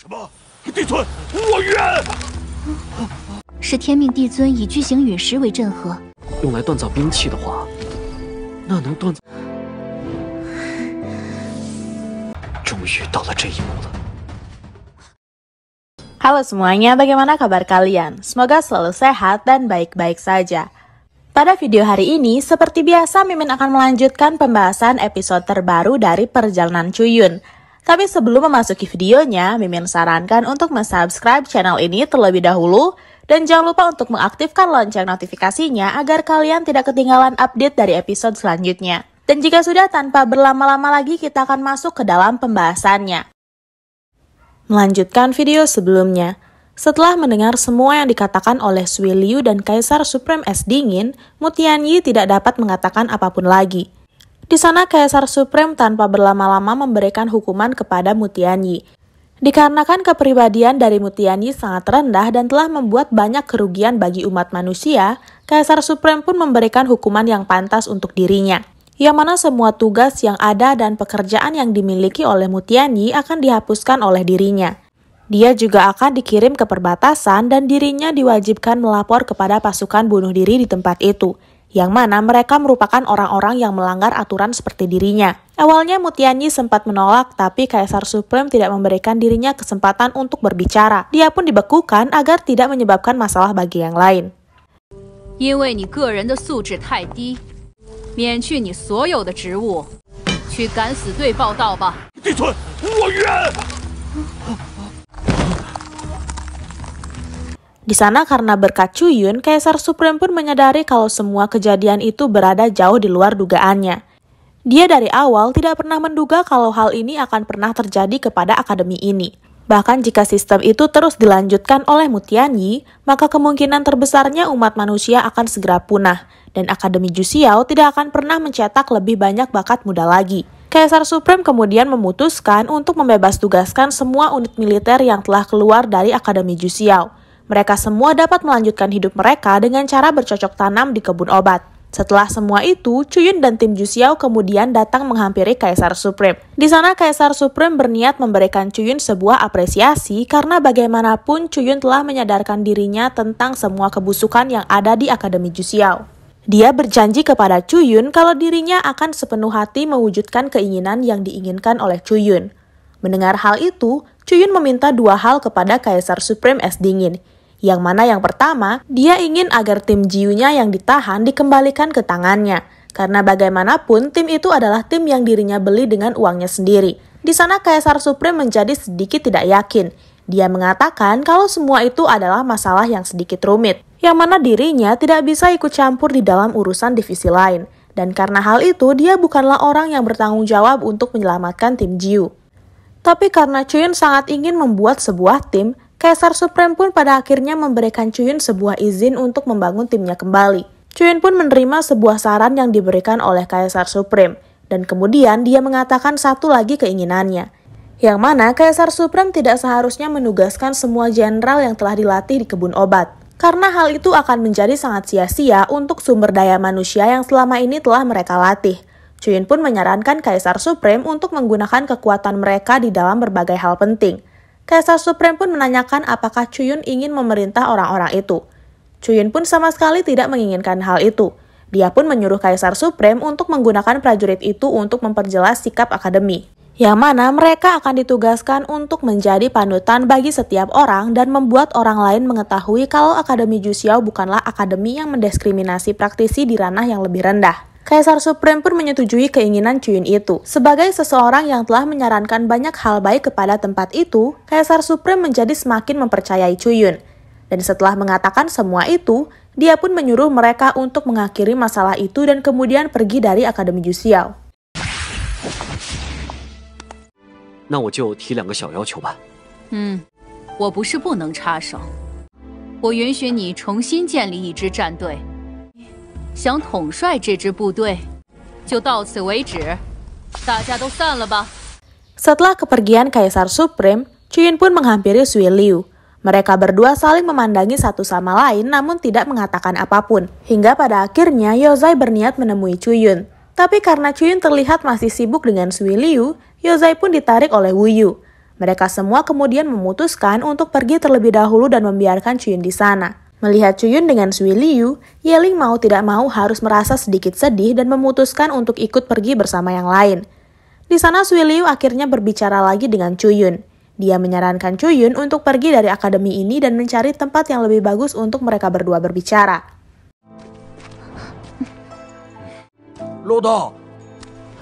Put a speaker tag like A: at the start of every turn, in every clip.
A: Halo semuanya, bagaimana kabar kalian? Semoga selalu sehat dan baik-baik saja. Pada video hari ini, seperti biasa Mimin akan melanjutkan pembahasan episode terbaru dari Perjalanan Cuyun. Tapi sebelum memasuki videonya, Mimin sarankan untuk mensubscribe channel ini terlebih dahulu dan jangan lupa untuk mengaktifkan lonceng notifikasinya agar kalian tidak ketinggalan update dari episode selanjutnya. Dan jika sudah tanpa berlama-lama lagi kita akan masuk ke dalam pembahasannya. Melanjutkan video sebelumnya, setelah mendengar semua yang dikatakan oleh Sui Liu dan Kaisar Supreme S Dingin, Mutian Yi tidak dapat mengatakan apapun lagi. Di sana Kaisar Supreme tanpa berlama-lama memberikan hukuman kepada Mutianyi. Dikarenakan kepribadian dari Mutianyi sangat rendah dan telah membuat banyak kerugian bagi umat manusia, Kaisar Supreme pun memberikan hukuman yang pantas untuk dirinya yang mana semua tugas yang ada dan pekerjaan yang dimiliki oleh Mutianyi akan dihapuskan oleh dirinya. Dia juga akan dikirim ke perbatasan dan dirinya diwajibkan melapor kepada pasukan bunuh diri di tempat itu yang mana mereka merupakan orang-orang yang melanggar aturan seperti dirinya. Awalnya Mutiani sempat menolak, tapi Kaisar Supreme tidak memberikan dirinya kesempatan untuk berbicara. Dia pun dibekukan agar tidak menyebabkan masalah bagi yang lain. Karena Di sana karena berkat Chuyun, Kaisar Supreme pun menyadari kalau semua kejadian itu berada jauh di luar dugaannya. Dia dari awal tidak pernah menduga kalau hal ini akan pernah terjadi kepada akademi ini. Bahkan jika sistem itu terus dilanjutkan oleh Mutianyi, maka kemungkinan terbesarnya umat manusia akan segera punah, dan Akademi Jusiao tidak akan pernah mencetak lebih banyak bakat muda lagi. Kaisar Supreme kemudian memutuskan untuk membebas tugaskan semua unit militer yang telah keluar dari Akademi Jusiao. Mereka semua dapat melanjutkan hidup mereka dengan cara bercocok tanam di kebun obat. Setelah semua itu, Chuyun dan tim Jusiao kemudian datang menghampiri Kaisar Supreme. Di sana Kaisar Supreme berniat memberikan Chuyun sebuah apresiasi karena bagaimanapun Chuyun telah menyadarkan dirinya tentang semua kebusukan yang ada di Akademi Jusiao. Dia berjanji kepada Chuyun kalau dirinya akan sepenuh hati mewujudkan keinginan yang diinginkan oleh Chuyun. Mendengar hal itu, Chuyun meminta dua hal kepada Kaisar Supreme es dingin, yang mana yang pertama, dia ingin agar tim Jiunya yang ditahan dikembalikan ke tangannya. Karena bagaimanapun, tim itu adalah tim yang dirinya beli dengan uangnya sendiri. Di sana Kaisar Supreme menjadi sedikit tidak yakin. Dia mengatakan kalau semua itu adalah masalah yang sedikit rumit, yang mana dirinya tidak bisa ikut campur di dalam urusan divisi lain. Dan karena hal itu, dia bukanlah orang yang bertanggung jawab untuk menyelamatkan tim Jiu. Tapi karena Chuyun sangat ingin membuat sebuah tim, Kaisar Supreme pun pada akhirnya memberikan Chuyun sebuah izin untuk membangun timnya kembali. Chuyun pun menerima sebuah saran yang diberikan oleh Kaisar Supreme, dan kemudian dia mengatakan satu lagi keinginannya, yang mana Kaisar Supreme tidak seharusnya menugaskan semua jenderal yang telah dilatih di kebun obat karena hal itu akan menjadi sangat sia-sia untuk sumber daya manusia yang selama ini telah mereka latih. Chuyun pun menyarankan Kaisar Supreme untuk menggunakan kekuatan mereka di dalam berbagai hal penting. Kaisar Supreme pun menanyakan apakah Chuyun ingin memerintah orang-orang itu. Chuyun pun sama sekali tidak menginginkan hal itu. Dia pun menyuruh Kaisar Supreme untuk menggunakan prajurit itu untuk memperjelas sikap akademi. Yang mana mereka akan ditugaskan untuk menjadi panutan bagi setiap orang dan membuat orang lain mengetahui kalau Akademi Jusiao bukanlah akademi yang mendiskriminasi praktisi di ranah yang lebih rendah. Kaisar Supreme pun menyetujui keinginan Chuyun itu. Sebagai seseorang yang telah menyarankan banyak hal baik kepada tempat itu, Kaisar Supreme menjadi semakin mempercayai Chuyun. Dan setelah mengatakan semua itu, dia pun menyuruh mereka untuk mengakhiri masalah itu dan kemudian pergi dari Akademi Jusial. 那我就提两个小要求吧。嗯，我不是不能插手，我允许你重新建立一支战队。想统帅这支部队，就到此为止，大家都散了吧。Setelah kepergian Kaisar Supreme, Chuyun pun menghampiri Sui Liu. Mereka berdua saling memandangi satu sama lain namun tidak mengatakan apapun. Hingga pada akhirnya Yozai berniat menemui Chuyun. Tapi karena Chuyun terlihat masih sibuk dengan Sui Liu, Yozai pun ditarik oleh Wu Yu. Mereka semua kemudian memutuskan untuk pergi terlebih dahulu dan membiarkan Chuyun di sana. Melihat Cuyun dengan Sui Liu, Yeling mau tidak mau harus merasa sedikit sedih dan memutuskan untuk ikut pergi bersama yang lain. Di sana Sui Liu akhirnya berbicara lagi dengan Cuyun. Dia menyarankan Cuyun untuk pergi dari akademi ini dan mencari tempat yang lebih bagus untuk mereka berdua berbicara. Oh,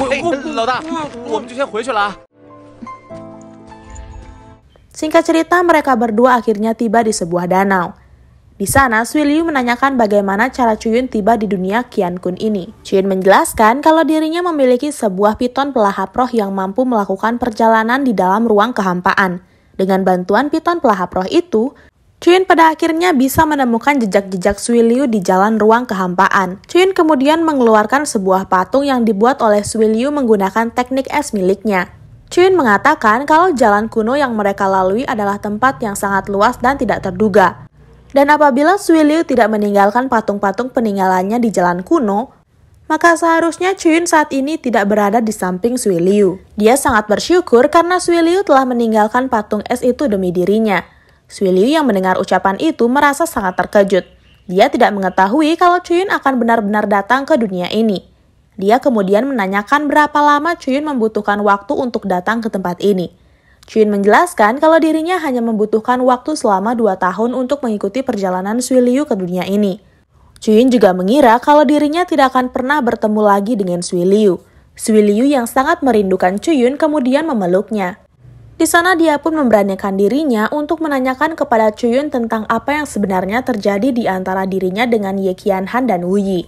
A: oh, oh, Singkat cerita, mereka berdua akhirnya tiba di sebuah danau. Di sana, Sui Liu menanyakan bagaimana cara Chuyun tiba di dunia Kian Kun ini. Chuyun menjelaskan kalau dirinya memiliki sebuah piton pelahap roh yang mampu melakukan perjalanan di dalam ruang kehampaan. Dengan bantuan piton pelahap roh itu, Chuyun pada akhirnya bisa menemukan jejak-jejak Sui Liu di jalan ruang kehampaan. Chuyun kemudian mengeluarkan sebuah patung yang dibuat oleh Sui Liu menggunakan teknik es miliknya. Chuyun mengatakan kalau jalan kuno yang mereka lalui adalah tempat yang sangat luas dan tidak terduga. Dan apabila Swiliu tidak meninggalkan patung-patung peninggalannya di jalan kuno, maka seharusnya Chuyun saat ini tidak berada di samping Sui Dia sangat bersyukur karena Sui telah meninggalkan patung es itu demi dirinya. Sui yang mendengar ucapan itu merasa sangat terkejut. Dia tidak mengetahui kalau Chuyun akan benar-benar datang ke dunia ini. Dia kemudian menanyakan berapa lama Chuyun membutuhkan waktu untuk datang ke tempat ini. Chin menjelaskan kalau dirinya hanya membutuhkan waktu selama dua tahun untuk mengikuti perjalanan Sui Liu ke dunia ini. Chin juga mengira kalau dirinya tidak akan pernah bertemu lagi dengan Sui Liu. Sui Liu yang sangat merindukan Chuyun kemudian memeluknya. Di sana dia pun memberanikan dirinya untuk menanyakan kepada Chuyun tentang apa yang sebenarnya terjadi di antara dirinya dengan Ye Qianhan dan Wu Yi.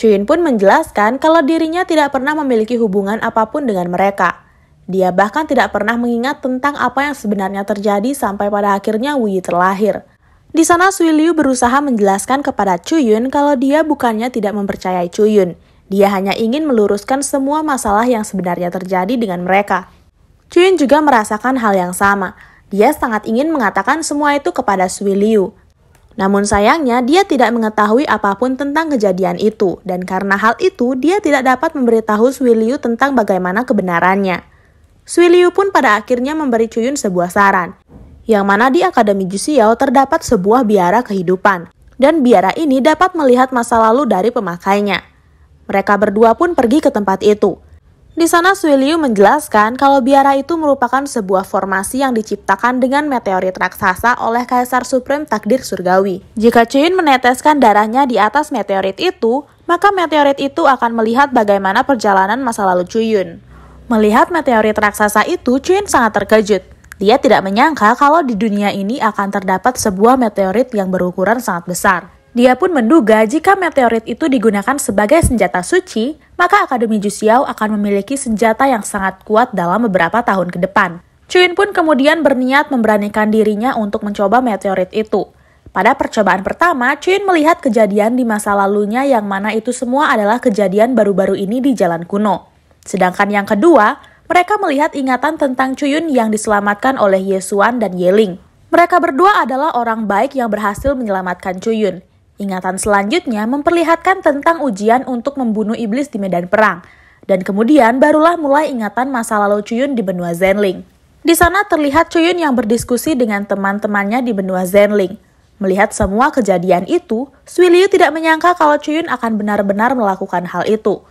A: Chuyun pun menjelaskan kalau dirinya tidak pernah memiliki hubungan apapun dengan mereka. Dia bahkan tidak pernah mengingat tentang apa yang sebenarnya terjadi sampai pada akhirnya Wuyi terlahir. Di sana Sui Liu berusaha menjelaskan kepada Yun kalau dia bukannya tidak mempercayai Yun. Dia hanya ingin meluruskan semua masalah yang sebenarnya terjadi dengan mereka. Yun juga merasakan hal yang sama. Dia sangat ingin mengatakan semua itu kepada Sui Liu. Namun sayangnya dia tidak mengetahui apapun tentang kejadian itu dan karena hal itu dia tidak dapat memberitahu Sui Liu tentang bagaimana kebenarannya. Swiliu pun pada akhirnya memberi Cuyun sebuah saran, yang mana di Akademi Jusiao terdapat sebuah biara kehidupan, dan biara ini dapat melihat masa lalu dari pemakainya. Mereka berdua pun pergi ke tempat itu. Di sana Swiliu menjelaskan kalau biara itu merupakan sebuah formasi yang diciptakan dengan meteorit raksasa oleh Kaisar Supreme Takdir Surgawi. Jika Cuyun meneteskan darahnya di atas meteorit itu, maka meteorit itu akan melihat bagaimana perjalanan masa lalu Cuyun. Melihat meteorit raksasa itu, Chuin sangat terkejut. Dia tidak menyangka kalau di dunia ini akan terdapat sebuah meteorit yang berukuran sangat besar. Dia pun menduga jika meteorit itu digunakan sebagai senjata suci, maka Akademi Jusiao akan memiliki senjata yang sangat kuat dalam beberapa tahun ke depan. Chuin pun kemudian berniat memberanikan dirinya untuk mencoba meteorit itu. Pada percobaan pertama, Chuin melihat kejadian di masa lalunya yang mana itu semua adalah kejadian baru-baru ini di jalan kuno. Sedangkan yang kedua, mereka melihat ingatan tentang Cuyun yang diselamatkan oleh Yesuan dan Yeling. Mereka berdua adalah orang baik yang berhasil menyelamatkan Cuyun. Ingatan selanjutnya memperlihatkan tentang ujian untuk membunuh iblis di medan perang. Dan kemudian barulah mulai ingatan masa lalu Cuyun di benua Zenling. Di sana terlihat Cuyun yang berdiskusi dengan teman-temannya di benua Zenling. Melihat semua kejadian itu, Swiliu tidak menyangka kalau Cuyun akan benar-benar melakukan hal itu.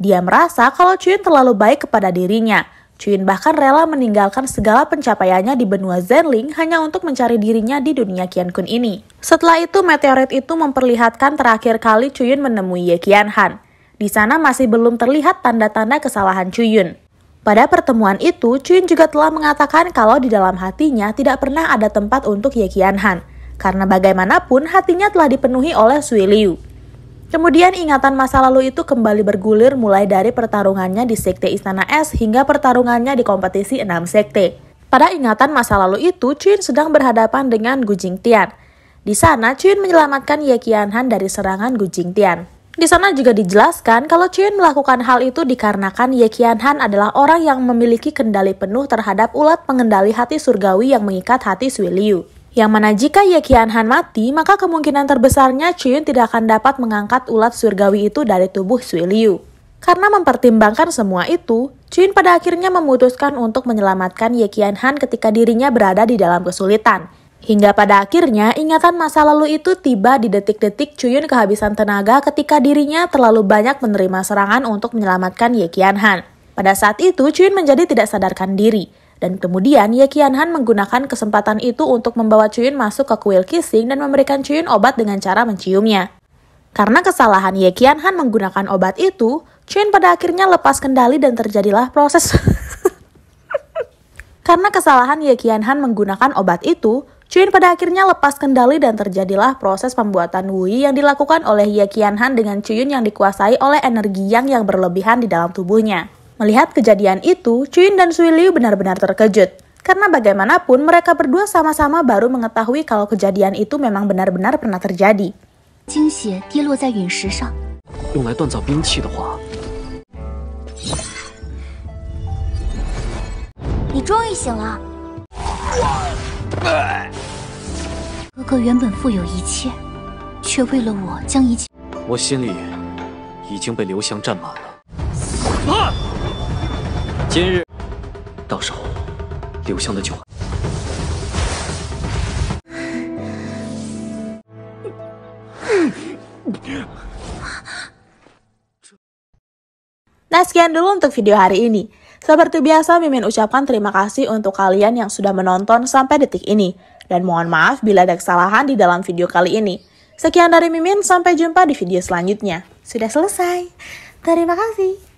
A: Dia merasa kalau Chuyun terlalu baik kepada dirinya. Chuyun bahkan rela meninggalkan segala pencapaiannya di benua Zenling hanya untuk mencari dirinya di dunia Qiankun ini. Setelah itu, meteorit itu memperlihatkan terakhir kali Chuyun menemui Ye Qianhan. Di sana masih belum terlihat tanda-tanda kesalahan Chuyun. Pada pertemuan itu, Chuyun juga telah mengatakan kalau di dalam hatinya tidak pernah ada tempat untuk Ye Qianhan, karena bagaimanapun hatinya telah dipenuhi oleh Sui Liu. Kemudian ingatan masa lalu itu kembali bergulir mulai dari pertarungannya di Sekte Istana Es hingga pertarungannya di kompetisi 6 Sekte. Pada ingatan masa lalu itu, Chun sedang berhadapan dengan Gu Tian. Di sana, Chun menyelamatkan Ye Qianhan dari serangan Gu Tian. Di sana juga dijelaskan kalau Chun melakukan hal itu dikarenakan Ye Qianhan adalah orang yang memiliki kendali penuh terhadap ulat pengendali hati surgawi yang mengikat hati Sui Liu. Yang mana jika Ye Qianhan mati, maka kemungkinan terbesarnya Chuyun tidak akan dapat mengangkat ulat surgawi itu dari tubuh Sui Liu. Karena mempertimbangkan semua itu, Chuyun pada akhirnya memutuskan untuk menyelamatkan Ye Qianhan ketika dirinya berada di dalam kesulitan. Hingga pada akhirnya ingatan masa lalu itu tiba di detik-detik Chuyun kehabisan tenaga ketika dirinya terlalu banyak menerima serangan untuk menyelamatkan Ye Qianhan. Pada saat itu Chuyun menjadi tidak sadarkan diri. Dan kemudian Ye Qianhan menggunakan kesempatan itu untuk membawa Chuyun masuk ke kuil Kissing dan memberikan Chuyun obat dengan cara menciumnya. Karena kesalahan Ye Qianhan menggunakan obat itu, Chuyun pada akhirnya lepas kendali dan terjadilah proses... Karena kesalahan Ye Qianhan menggunakan obat itu, Chuyun pada akhirnya lepas kendali dan terjadilah proses pembuatan Wui yang dilakukan oleh Ye Qianhan dengan Chuyun yang dikuasai oleh energi yang yang berlebihan di dalam tubuhnya. Melihat kejadian itu, Chuin dan Sui Liu benar-benar terkejut. Karena bagaimanapun mereka berdua sama-sama baru mengetahui kalau kejadian itu memang benar-benar pernah terjadi. Wow. Nah sekian dulu untuk video hari ini. Seperti biasa, Mimin ucapkan terima kasih untuk kalian yang sudah menonton sampai detik ini. Dan mohon maaf bila ada kesalahan di dalam video kali ini. Sekian dari Mimin, sampai jumpa di video selanjutnya. Sudah selesai. Terima kasih.